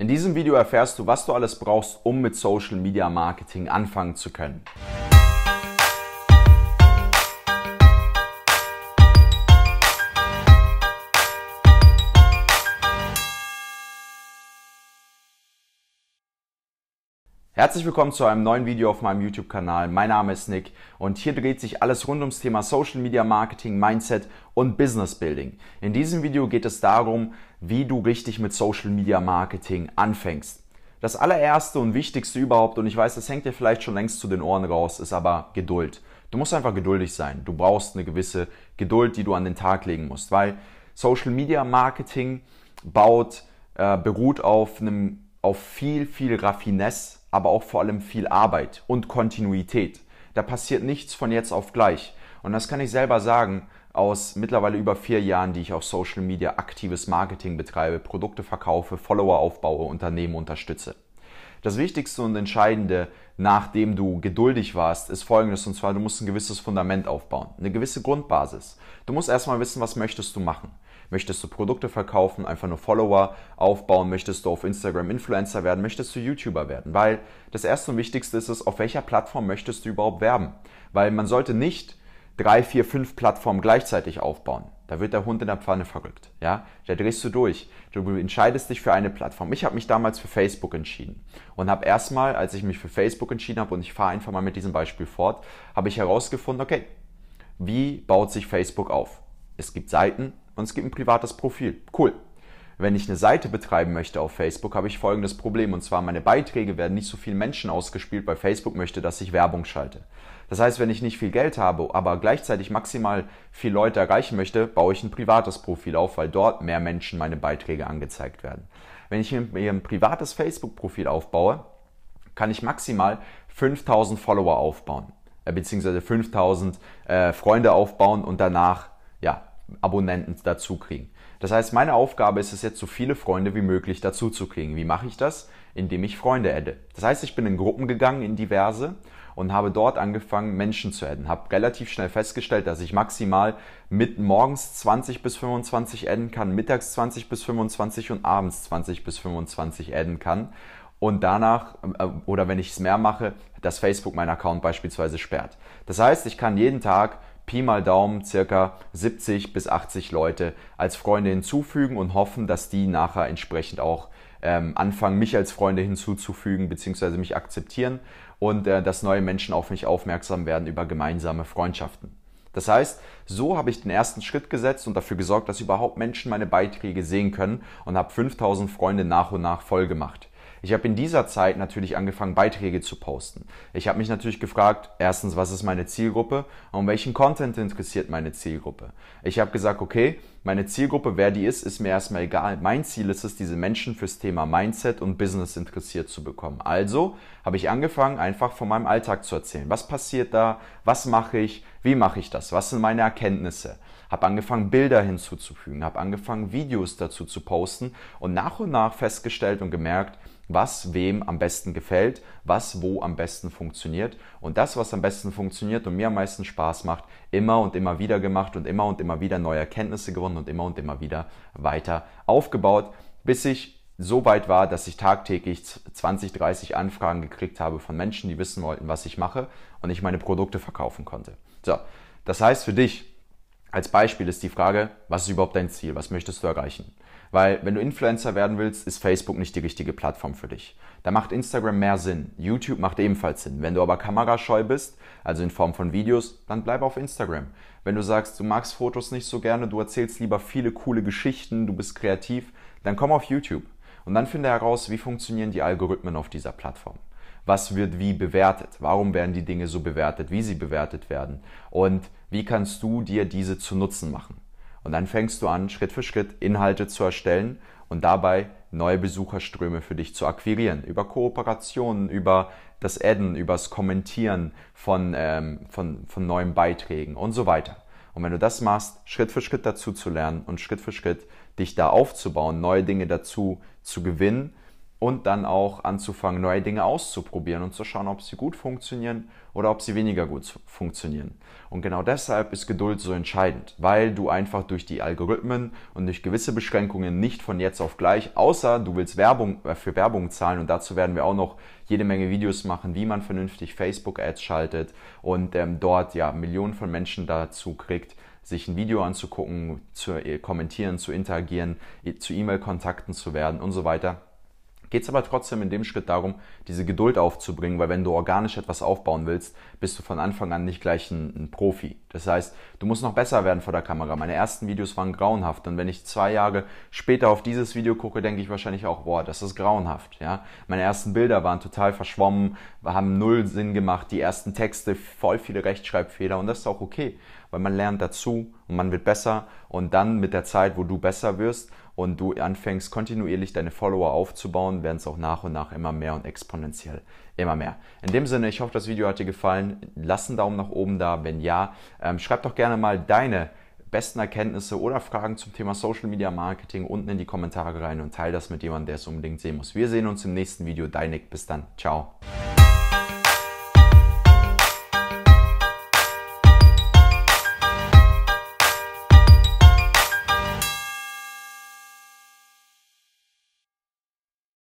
In diesem Video erfährst du, was du alles brauchst, um mit Social Media Marketing anfangen zu können. Herzlich willkommen zu einem neuen Video auf meinem YouTube-Kanal. Mein Name ist Nick und hier dreht sich alles rund ums Thema Social Media Marketing, Mindset und Business Building. In diesem Video geht es darum, wie du richtig mit Social Media Marketing anfängst. Das allererste und wichtigste überhaupt, und ich weiß, das hängt dir vielleicht schon längst zu den Ohren raus, ist aber Geduld. Du musst einfach geduldig sein. Du brauchst eine gewisse Geduld, die du an den Tag legen musst, weil Social Media Marketing baut, äh, beruht auf einem, auf viel, viel Raffinesse aber auch vor allem viel Arbeit und Kontinuität. Da passiert nichts von jetzt auf gleich. Und das kann ich selber sagen aus mittlerweile über vier Jahren, die ich auf Social Media aktives Marketing betreibe, Produkte verkaufe, Follower aufbaue, Unternehmen unterstütze. Das Wichtigste und Entscheidende, nachdem du geduldig warst, ist folgendes, und zwar, du musst ein gewisses Fundament aufbauen, eine gewisse Grundbasis. Du musst erstmal wissen, was möchtest du machen. Möchtest du Produkte verkaufen, einfach nur Follower aufbauen? Möchtest du auf Instagram Influencer werden? Möchtest du YouTuber werden? Weil das erste und wichtigste ist es, auf welcher Plattform möchtest du überhaupt werben? Weil man sollte nicht drei, vier, fünf Plattformen gleichzeitig aufbauen. Da wird der Hund in der Pfanne verrückt. Ja? Da drehst du durch. Du entscheidest dich für eine Plattform. Ich habe mich damals für Facebook entschieden und habe erstmal, als ich mich für Facebook entschieden habe, und ich fahre einfach mal mit diesem Beispiel fort, habe ich herausgefunden, okay, wie baut sich Facebook auf? Es gibt Seiten und es gibt ein privates Profil. Cool. Wenn ich eine Seite betreiben möchte auf Facebook, habe ich folgendes Problem. Und zwar, meine Beiträge werden nicht so vielen Menschen ausgespielt, weil Facebook möchte, dass ich Werbung schalte. Das heißt, wenn ich nicht viel Geld habe, aber gleichzeitig maximal viele Leute erreichen möchte, baue ich ein privates Profil auf, weil dort mehr Menschen meine Beiträge angezeigt werden. Wenn ich mir ein privates Facebook-Profil aufbaue, kann ich maximal 5000 Follower aufbauen, äh, beziehungsweise 5000 äh, Freunde aufbauen und danach ja, Abonnenten dazu kriegen. Das heißt, meine Aufgabe ist es jetzt, so viele Freunde wie möglich dazu zu kriegen. Wie mache ich das? Indem ich Freunde adde. Das heißt, ich bin in Gruppen gegangen, in diverse und habe dort angefangen, Menschen zu adden. Habe relativ schnell festgestellt, dass ich maximal mit morgens 20 bis 25 adden kann, mittags 20 bis 25 und abends 20 bis 25 adden kann. Und danach, äh, oder wenn ich es mehr mache, dass Facebook meinen Account beispielsweise sperrt. Das heißt, ich kann jeden Tag Pi mal Daumen circa 70 bis 80 Leute als Freunde hinzufügen und hoffen, dass die nachher entsprechend auch ähm, anfangen, mich als Freunde hinzuzufügen bzw. mich akzeptieren und äh, dass neue Menschen auf mich aufmerksam werden über gemeinsame Freundschaften. Das heißt, so habe ich den ersten Schritt gesetzt und dafür gesorgt, dass überhaupt Menschen meine Beiträge sehen können und habe 5000 Freunde nach und nach voll gemacht. Ich habe in dieser Zeit natürlich angefangen, Beiträge zu posten. Ich habe mich natürlich gefragt, erstens, was ist meine Zielgruppe und welchen Content interessiert meine Zielgruppe? Ich habe gesagt, okay, meine Zielgruppe, wer die ist, ist mir erstmal egal. Mein Ziel ist es, diese Menschen fürs Thema Mindset und Business interessiert zu bekommen. Also habe ich angefangen, einfach von meinem Alltag zu erzählen. Was passiert da? Was mache ich? Wie mache ich das? Was sind meine Erkenntnisse? Habe angefangen, Bilder hinzuzufügen, habe angefangen, Videos dazu zu posten und nach und nach festgestellt und gemerkt, was wem am besten gefällt, was wo am besten funktioniert und das, was am besten funktioniert und mir am meisten Spaß macht, immer und immer wieder gemacht und immer und immer wieder neue Erkenntnisse gewonnen und immer und immer wieder weiter aufgebaut, bis ich so weit war, dass ich tagtäglich 20, 30 Anfragen gekriegt habe von Menschen, die wissen wollten, was ich mache und ich meine Produkte verkaufen konnte. So, das heißt für dich, als Beispiel ist die Frage, was ist überhaupt dein Ziel? Was möchtest du erreichen? Weil wenn du Influencer werden willst, ist Facebook nicht die richtige Plattform für dich. Da macht Instagram mehr Sinn. YouTube macht ebenfalls Sinn. Wenn du aber kamerascheu bist, also in Form von Videos, dann bleib auf Instagram. Wenn du sagst, du magst Fotos nicht so gerne, du erzählst lieber viele coole Geschichten, du bist kreativ, dann komm auf YouTube. Und dann finde heraus, wie funktionieren die Algorithmen auf dieser Plattform was wird wie bewertet, warum werden die Dinge so bewertet, wie sie bewertet werden und wie kannst du dir diese zu Nutzen machen. Und dann fängst du an, Schritt für Schritt Inhalte zu erstellen und dabei neue Besucherströme für dich zu akquirieren. Über Kooperationen, über das Adden, über das Kommentieren von, ähm, von, von neuen Beiträgen und so weiter. Und wenn du das machst, Schritt für Schritt dazu zu lernen und Schritt für Schritt dich da aufzubauen, neue Dinge dazu zu gewinnen, und dann auch anzufangen, neue Dinge auszuprobieren und zu schauen, ob sie gut funktionieren oder ob sie weniger gut funktionieren. Und genau deshalb ist Geduld so entscheidend, weil du einfach durch die Algorithmen und durch gewisse Beschränkungen nicht von jetzt auf gleich, außer du willst Werbung äh, für Werbung zahlen und dazu werden wir auch noch jede Menge Videos machen, wie man vernünftig Facebook-Ads schaltet und ähm, dort ja Millionen von Menschen dazu kriegt, sich ein Video anzugucken, zu äh, kommentieren, zu interagieren, zu E-Mail-Kontakten zu werden und so weiter Geht es aber trotzdem in dem Schritt darum, diese Geduld aufzubringen, weil wenn du organisch etwas aufbauen willst, bist du von Anfang an nicht gleich ein, ein, Profi. Das heißt, du musst noch besser werden vor der Kamera. Meine ersten Videos waren grauenhaft und wenn ich zwei Jahre später auf dieses Video gucke, denke ich wahrscheinlich auch, boah, das ist grauenhaft. Ja? Meine ersten Bilder waren total verschwommen, haben null Sinn gemacht, die ersten Texte, voll viele Rechtschreibfehler und das ist auch okay, weil man lernt dazu und man wird besser und dann mit der Zeit, wo du besser wirst und du anfängst kontinuierlich deine Follower aufzubauen, werden es auch nach und nach immer mehr und exponentiell immer mehr. In dem Sinne, ich hoffe, das Video hat dir gefallen. Lass einen Daumen nach oben da, wenn ja. Ähm, schreib doch gerne mal deine besten Erkenntnisse oder Fragen zum Thema Social Media Marketing unten in die Kommentare rein und teile das mit jemandem, der es unbedingt sehen muss. Wir sehen uns im nächsten Video. Dein Nick. Bis dann. Ciao.